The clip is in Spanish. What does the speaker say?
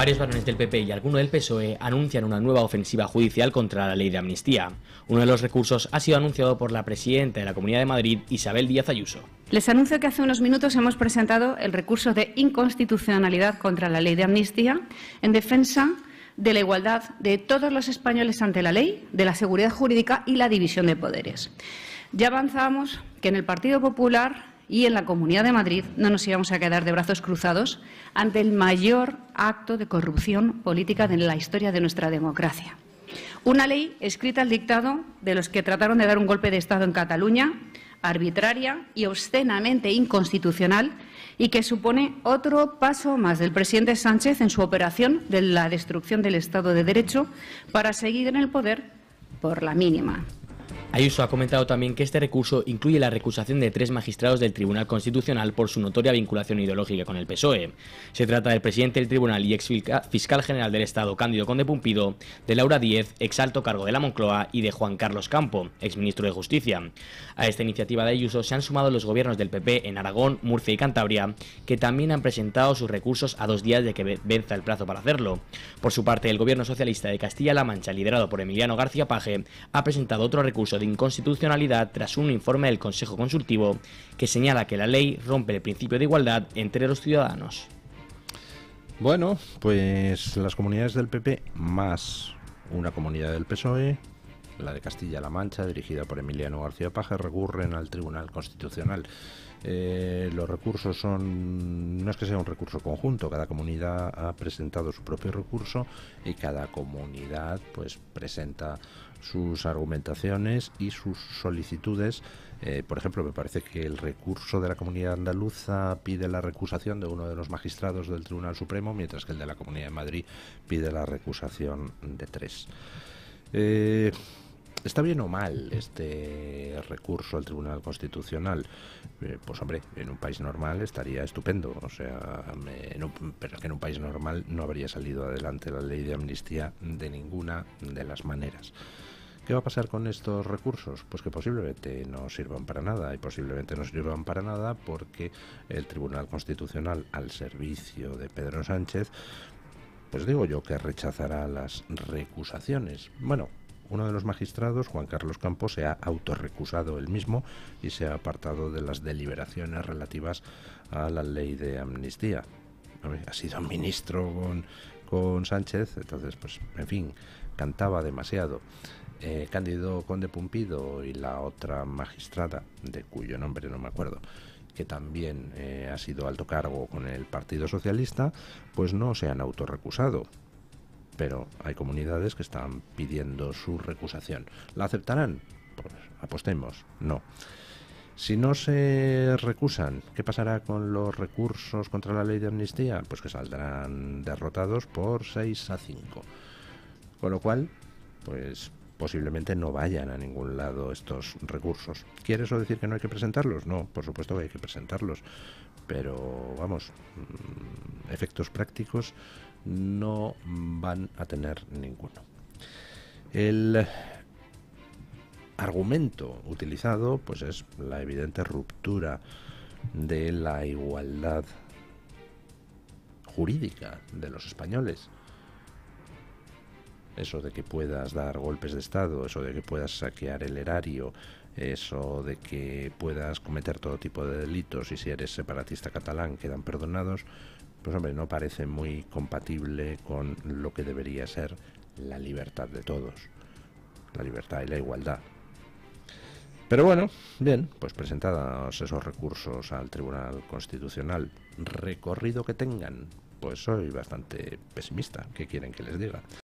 Varios varones del PP y alguno del PSOE anuncian una nueva ofensiva judicial contra la ley de amnistía. Uno de los recursos ha sido anunciado por la presidenta de la Comunidad de Madrid, Isabel Díaz Ayuso. Les anuncio que hace unos minutos hemos presentado el recurso de inconstitucionalidad contra la ley de amnistía en defensa de la igualdad de todos los españoles ante la ley, de la seguridad jurídica y la división de poderes. Ya avanzamos que en el Partido Popular y en la Comunidad de Madrid no nos íbamos a quedar de brazos cruzados ante el mayor acto de corrupción política de la historia de nuestra democracia. Una ley escrita al dictado de los que trataron de dar un golpe de Estado en Cataluña, arbitraria y obscenamente inconstitucional, y que supone otro paso más del presidente Sánchez en su operación de la destrucción del Estado de Derecho para seguir en el poder por la mínima. Ayuso ha comentado también que este recurso incluye la recusación de tres magistrados del Tribunal Constitucional por su notoria vinculación ideológica con el PSOE. Se trata del presidente del Tribunal y ex fiscal general del Estado, Cándido Conde Pumpido, de Laura Díez, ex alto cargo de la Moncloa, y de Juan Carlos Campo, ex ministro de Justicia. A esta iniciativa de Ayuso se han sumado los gobiernos del PP en Aragón, Murcia y Cantabria, que también han presentado sus recursos a dos días de que venza el plazo para hacerlo. Por su parte, el gobierno socialista de Castilla-La Mancha, liderado por Emiliano García Paje, ha presentado otro recurso inconstitucionalidad tras un informe del Consejo Consultivo que señala que la ley rompe el principio de igualdad entre los ciudadanos. Bueno, pues las comunidades del PP más una comunidad del PSOE la de Castilla-La Mancha, dirigida por Emiliano García Paje, recurren al Tribunal Constitucional. Eh, los recursos son, no es que sea un recurso conjunto, cada comunidad ha presentado su propio recurso y cada comunidad pues presenta sus argumentaciones y sus solicitudes. Eh, por ejemplo, me parece que el recurso de la comunidad andaluza pide la recusación de uno de los magistrados del Tribunal Supremo, mientras que el de la Comunidad de Madrid pide la recusación de tres. Eh, ¿Está bien o mal este recurso al Tribunal Constitucional? Eh, pues hombre, en un país normal estaría estupendo. O sea, pero que en un país normal no habría salido adelante la ley de amnistía de ninguna de las maneras. ¿Qué va a pasar con estos recursos? Pues que posiblemente no sirvan para nada y posiblemente no sirvan para nada porque el Tribunal Constitucional al servicio de Pedro Sánchez pues digo yo que rechazará las recusaciones. Bueno, uno de los magistrados, Juan Carlos Campos, se ha autorrecusado él mismo y se ha apartado de las deliberaciones relativas a la ley de amnistía. Ha sido ministro con, con Sánchez, entonces, pues, en fin, cantaba demasiado. Candido eh, Cándido Conde Pumpido y la otra magistrada, de cuyo nombre no me acuerdo, que también eh, ha sido alto cargo con el Partido Socialista, pues no se han autorrecusado pero hay comunidades que están pidiendo su recusación. ¿La aceptarán? Pues apostemos, no. Si no se recusan, ¿qué pasará con los recursos contra la ley de amnistía? Pues que saldrán derrotados por 6 a 5. Con lo cual, pues posiblemente no vayan a ningún lado estos recursos. ¿Quiere eso decir que no hay que presentarlos? No, por supuesto que hay que presentarlos. Pero vamos, mm, efectos prácticos no van a tener ninguno. El argumento utilizado pues es la evidente ruptura de la igualdad jurídica de los españoles. Eso de que puedas dar golpes de Estado, eso de que puedas saquear el erario, eso de que puedas cometer todo tipo de delitos y si eres separatista catalán quedan perdonados, pues hombre, no parece muy compatible con lo que debería ser la libertad de todos, la libertad y la igualdad. Pero bueno, bien, pues presentados esos recursos al Tribunal Constitucional, recorrido que tengan, pues soy bastante pesimista, ¿qué quieren que les diga?